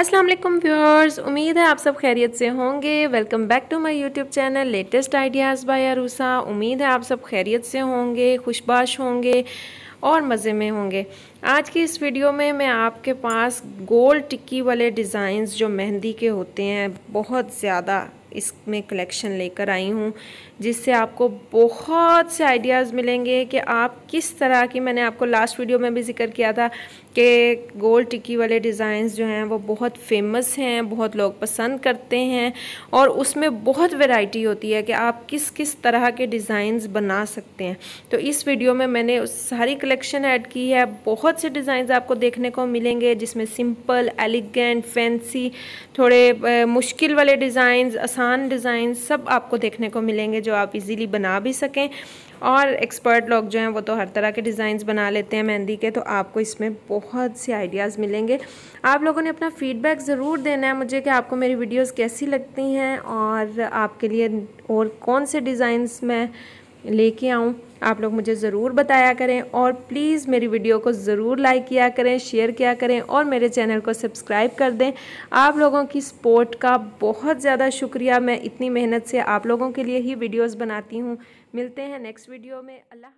अस्सलाम वालेकुम व्यूअर्स उम्मीद है आप सब खैरियत से होंगे welcome back to my YouTube channel latest ideas by Arusa उम्मीद है आप सब खैरियत से होंगे खुशबाश होंगे और मज़े में होंगे आज की इस वीडियो में मैं आपके पास गोल टिक्की वाले डिज़ाइंस जो मेहंदी के होते हैं बहुत ज़्यादा इसमें कलेक्शन लेकर आई हूँ जिससे आपको बहुत से आइडियाज़ मिलेंगे कि आप किस तरह की मैंने आपको लास्ट वीडियो में भी जिक्र किया था कि गोल टिकी वाले डिज़ाइंस जो हैं वो बहुत फेमस हैं बहुत लोग पसंद करते हैं और उसमें बहुत वैरायटी होती है कि आप किस किस तरह के डिज़ाइंस बना सकते हैं तो इस वीडियो में मैंने सारी कलेक्शन ऐड की है बहुत से डिज़ाइंस आपको देखने को मिलेंगे जिसमें सिंपल एलिगेंट फैंसी थोड़े मुश्किल वाले डिज़ाइंस आसान आसान डिज़ाइन सब आपको देखने को मिलेंगे जो आप इजीली बना भी सकें और एक्सपर्ट लोग जो हैं वो तो हर तरह के डिज़ाइंस बना लेते हैं मेहंदी के तो आपको इसमें बहुत से आइडियाज़ मिलेंगे आप लोगों ने अपना फ़ीडबैक ज़रूर देना है मुझे कि आपको मेरी वीडियोज़ कैसी लगती हैं और आपके लिए और कौन से डिज़ाइंस मैं लेके आऊँ आप लोग मुझे ज़रूर बताया करें और प्लीज़ मेरी वीडियो को ज़रूर लाइक किया करें शेयर किया करें और मेरे चैनल को सब्सक्राइब कर दें आप लोगों की सपोर्ट का बहुत ज़्यादा शुक्रिया मैं इतनी मेहनत से आप लोगों के लिए ही वीडियोज़ बनाती हूँ मिलते हैं नेक्स्ट वीडियो में अल्लाह